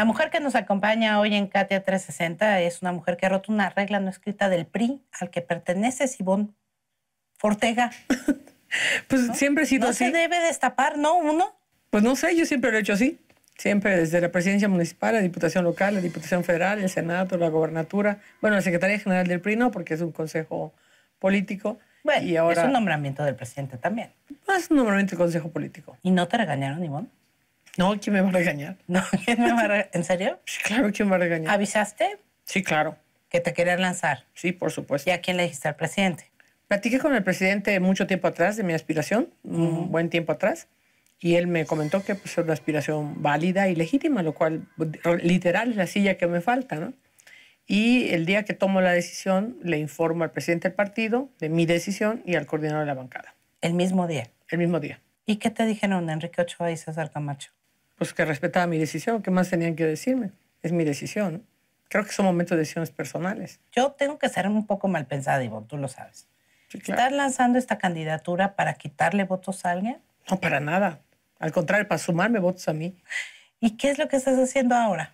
La mujer que nos acompaña hoy en Katia 360 es una mujer que ha roto una regla no escrita del PRI al que pertenece Sibón Fortega. pues siempre ha sido así. ¿No se debe destapar, no, uno? Pues no sé, yo siempre lo he hecho así. Siempre desde la presidencia municipal, la diputación local, la diputación federal, el senado, la gobernatura. Bueno, la secretaría general del PRI no, porque es un consejo político. Bueno, es un nombramiento del presidente también. Es un nombramiento del consejo político. ¿Y no te regañaron, Ivonne? No, ¿quién me va a regañar? No, ¿quién me va a regañar? ¿En serio? Sí, claro, ¿quién me va a regañar? ¿Avisaste? Sí, claro. ¿Que te querías lanzar? Sí, por supuesto. ¿Y a quién le dijiste al presidente? Platiqué con el presidente mucho tiempo atrás de mi aspiración, un buen tiempo atrás, y él me comentó que pues, es una aspiración válida y legítima, lo cual literal es la silla que me falta, ¿no? Y el día que tomo la decisión, le informo al presidente del partido de mi decisión y al coordinador de la bancada. ¿El mismo día? El mismo día. ¿Y qué te dijeron Enrique Ochoa y César Camacho? pues que respetaba mi decisión. ¿Qué más tenían que decirme? Es mi decisión. Creo que son momentos de decisiones personales. Yo tengo que ser un poco mal pensada, Ivonne, tú lo sabes. ¿Estás lanzando esta candidatura para quitarle votos a alguien? No, para nada. Al contrario, para sumarme votos a mí. ¿Y qué es lo que estás haciendo ahora?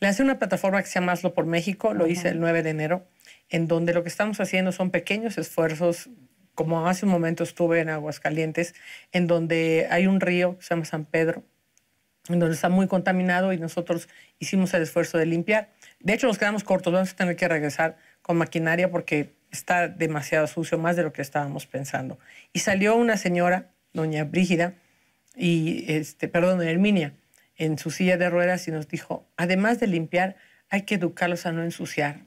Le hace una plataforma que se llama Hazlo por México, lo hice el 9 de enero, en donde lo que estamos haciendo son pequeños esfuerzos, como hace un momento estuve en Aguascalientes, en donde hay un río que se llama San Pedro, donde está muy contaminado y nosotros hicimos el esfuerzo de limpiar. De hecho, nos quedamos cortos, vamos a tener que regresar con maquinaria porque está demasiado sucio, más de lo que estábamos pensando. Y salió una señora, doña Brígida, y este, perdón, doña Herminia, en su silla de ruedas y nos dijo, además de limpiar, hay que educarlos a no ensuciar.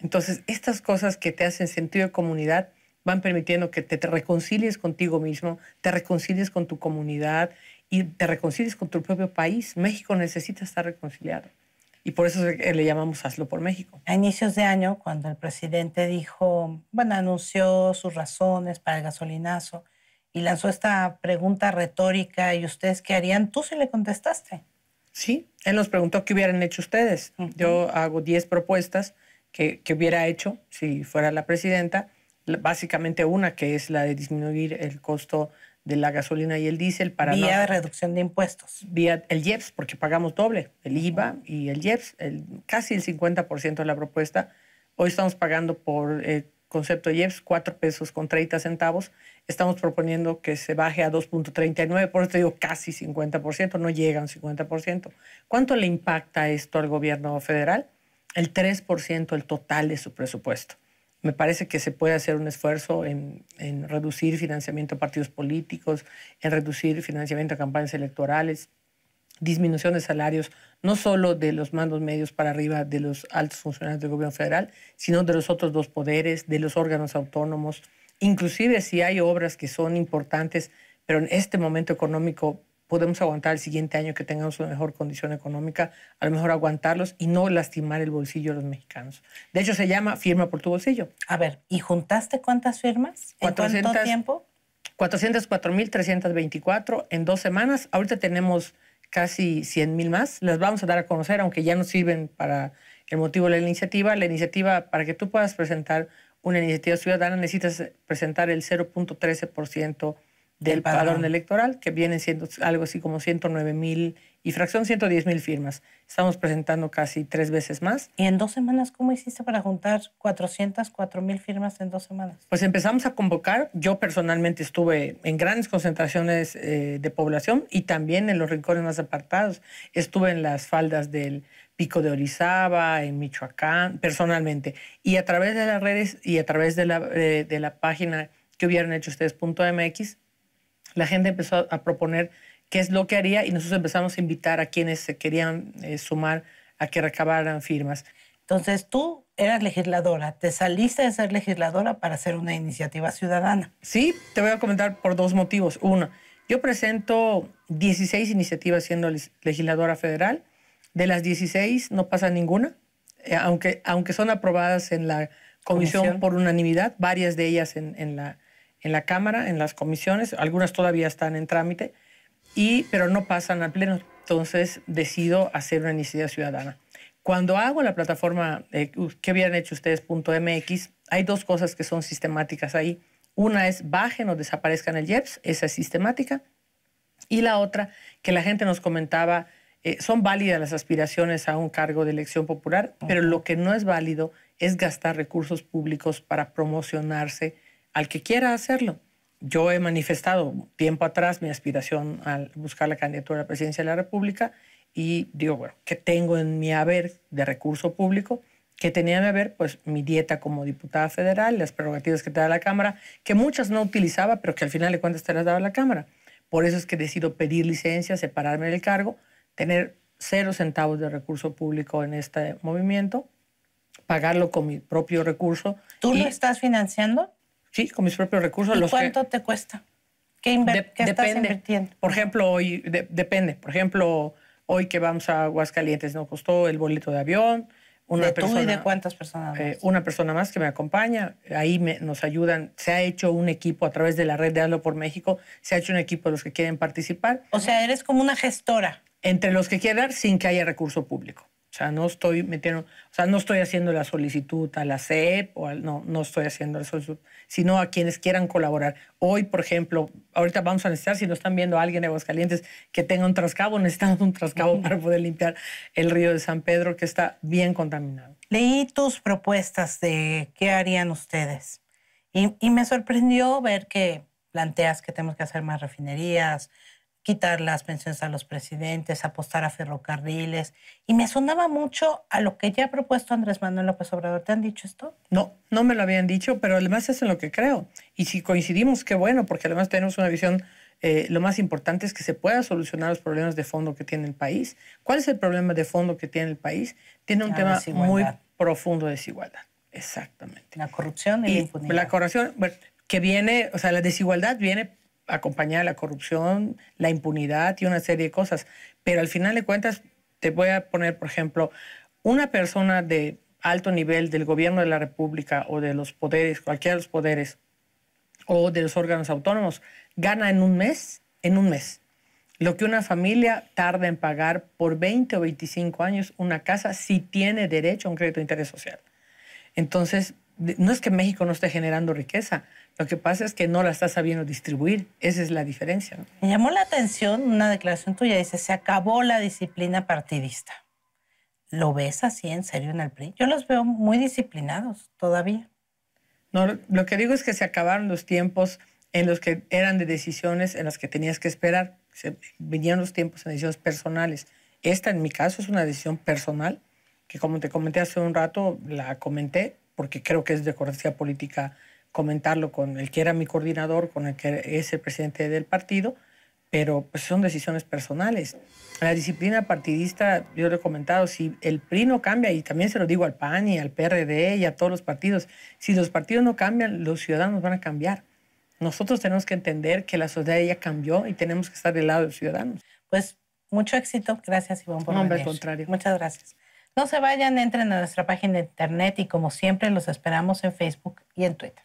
Entonces, estas cosas que te hacen sentido de comunidad van permitiendo que te, reconcilies contigo mismo, te reconcilies con tu comunidad y te reconcilies con tu propio país. México necesita estar reconciliado. Y por eso le llamamos Hazlo por México. A inicios de año, cuando el presidente dijo, bueno, anunció sus razones para el gasolinazo y lanzó esta pregunta retórica, ¿y ustedes qué harían? Tú sí le contestaste. Sí, él nos preguntó qué hubieran hecho ustedes. Yo hago 10 propuestas que, que, hubiera hecho si fuera la presidenta básicamente una, que es la de disminuir el costo de la gasolina y el diésel para... Vía de reducción de impuestos. Vía el IEPS, porque pagamos doble, el IVA y el IEPS, casi el 50% de la propuesta. Hoy estamos pagando por el eh, concepto IEPS 4 pesos con 30 centavos. Estamos proponiendo que se baje a 2.39, por eso digo casi 50%, no llega un 50%. ¿Cuánto le impacta esto al gobierno federal? El 3% el total de su presupuesto. Me parece que se puede hacer un esfuerzo en, en reducir financiamiento a partidos políticos, en reducir financiamiento a campañas electorales, disminución de salarios, no solo de los mandos medios para arriba de los altos funcionarios del gobierno federal, sino de los otros dos poderes, de los órganos autónomos. Inclusive si hay obras que son importantes, pero en este momento económico podemos aguantar el siguiente año que tengamos una mejor condición económica, a lo mejor aguantarlos y no lastimar el bolsillo de los mexicanos. De hecho, se llama firma por tu bolsillo. A ver, ¿y juntaste cuántas firmas? ¿En cuánto tiempo? 404.324 en dos semanas. Ahorita tenemos casi 100.000 más. Las vamos a dar a conocer, aunque ya no sirven para el motivo de la iniciativa. La iniciativa, para que tú puedas presentar una iniciativa ciudadana, necesitas presentar el 0.13% del padrón. electoral, que viene siendo algo así como 109 mil y fracción 110 mil firmas. Estamos presentando casi tres veces más. ¿Y en dos semanas cómo hiciste para juntar 404 mil firmas en dos semanas? Pues empezamos a convocar. Yo personalmente estuve en grandes concentraciones eh, de población y también en los rincones más apartados. Estuve en las faldas del Pico de Orizaba, en Michoacán, personalmente. Y a través de las redes y a través de la, eh, de la página que hubieran hecho ustedes.mx, la gente empezó a proponer qué es lo que haría y nosotros empezamos a invitar a quienes se querían eh, sumar a que recabaran firmas. Entonces tú eras legisladora, te saliste de ser legisladora para hacer una iniciativa ciudadana. Sí, te voy a comentar por dos motivos. Uno, yo presento 16 iniciativas siendo legisladora federal. De las 16 no pasa ninguna, eh, aunque, aunque son aprobadas en la comisión, por unanimidad, varias de ellas en la en la Cámara, en las comisiones, algunas todavía están en trámite, y, pero no pasan al Pleno. Entonces decido hacer una iniciativa ciudadana. Cuando hago la plataforma eh, que habían hecho ustedes, .mx, hay dos cosas que son sistemáticas ahí. Una es bajen o desaparezcan el IEPS, esa es sistemática. Y la otra, que la gente nos comentaba, eh, son válidas las aspiraciones a un cargo de elección popular, pero lo que no es válido es gastar recursos públicos para promocionarse al que quiera hacerlo. Yo he manifestado tiempo atrás mi aspiración al buscar la candidatura a la presidencia de la República y digo, bueno, ¿qué tengo en mi haber de recurso público? que en mi haber? pues mi dieta como diputada federal, las prerrogativas que te da la Cámara, que muchas no utilizaba, pero que al final de cuentas te las daba la Cámara. Por eso es que decido pedir licencia, separarme del cargo, tener cero centavos de recurso público en este movimiento, pagarlo con mi propio recurso. ¿Tú lo estás financiando? Sí, con mis propios recursos. ¿Y cuánto te cuesta? ¿Qué, de Por ejemplo, hoy, depende. Por ejemplo, hoy que vamos a Aguascalientes nos costó el boleto de avión. ¿De tú y de cuántas personas eh, una persona más que me acompaña. Ahí nos ayudan. Se ha hecho un equipo a través de la red de Hazlo por México. Se ha hecho un equipo de los que quieren participar. O sea, eres como una gestora. Entre los que quieran sin que haya recurso público sea, no estoy metiendo, o sea, no estoy haciendo la solicitud a la CEP o no, no estoy haciendo la solicitud, sino a quienes quieran colaborar. Hoy, por ejemplo, ahorita vamos a necesitar, si no están viendo a alguien de Aguascalientes que tenga un trascabo, necesitamos un trascabo para poder limpiar el río de San Pedro que está bien contaminado. Leí tus propuestas de qué harían ustedes y, y me sorprendió ver que planteas que tenemos que hacer más refinerías, quitar las pensiones a los presidentes, apostar a ferrocarriles. Y me sonaba mucho a lo que ya ha propuesto Andrés Manuel López Obrador. ¿Te han dicho esto? No, no me lo habían dicho, pero además es en lo que creo. Y si coincidimos, qué bueno, porque además tenemos una visión, eh, lo más importante es que se pueda solucionar los problemas de fondo que tiene el país. ¿Cuál es el problema de fondo que tiene el país? Tiene un tema muy profundo de desigualdad. Exactamente. La corrupción y, la impunidad. La corrupción que viene, o sea, la desigualdad viene acompañada la corrupción, la impunidad y una serie de cosas. Pero al final de cuentas, te voy a poner, por ejemplo, una persona de alto nivel del gobierno de la República o de los poderes, cualquiera de los poderes, o de los órganos autónomos, gana en un mes, en un mes, lo que una familia tarda en pagar por 20 o 25 años una casa si tiene derecho a un crédito de interés social. Entonces, no es que México no esté generando riqueza, lo que pasa es que no la está sabiendo distribuir, esa es la diferencia. Me llamó la atención una declaración tuya, dice, se acabó la disciplina partidista. ¿Lo ves así en serio en el PRI? Yo los veo muy disciplinados todavía. No, lo que digo es que se acabaron los tiempos en los que eran de decisiones en las que tenías que esperar. venían los tiempos en decisiones personales. Esta, en mi caso, es una decisión personal que, como te comenté hace un rato, la comenté, porque creo que es de cortesía política comentarlo con el que era mi coordinador, con el que es el presidente del partido, pero pues son decisiones personales. La disciplina partidista, yo lo he comentado, si el PRI no cambia, y también se lo digo al PAN y al PRD y a todos los partidos, si los partidos no cambian, los ciudadanos van a cambiar. Nosotros tenemos que entender que la sociedad ya cambió y tenemos que estar del lado de los ciudadanos. Pues mucho éxito. Gracias, Iván, por No, al contrario. Muchas gracias. No se vayan, entren a nuestra página de internet y como siempre los esperamos en Facebook y en Twitter.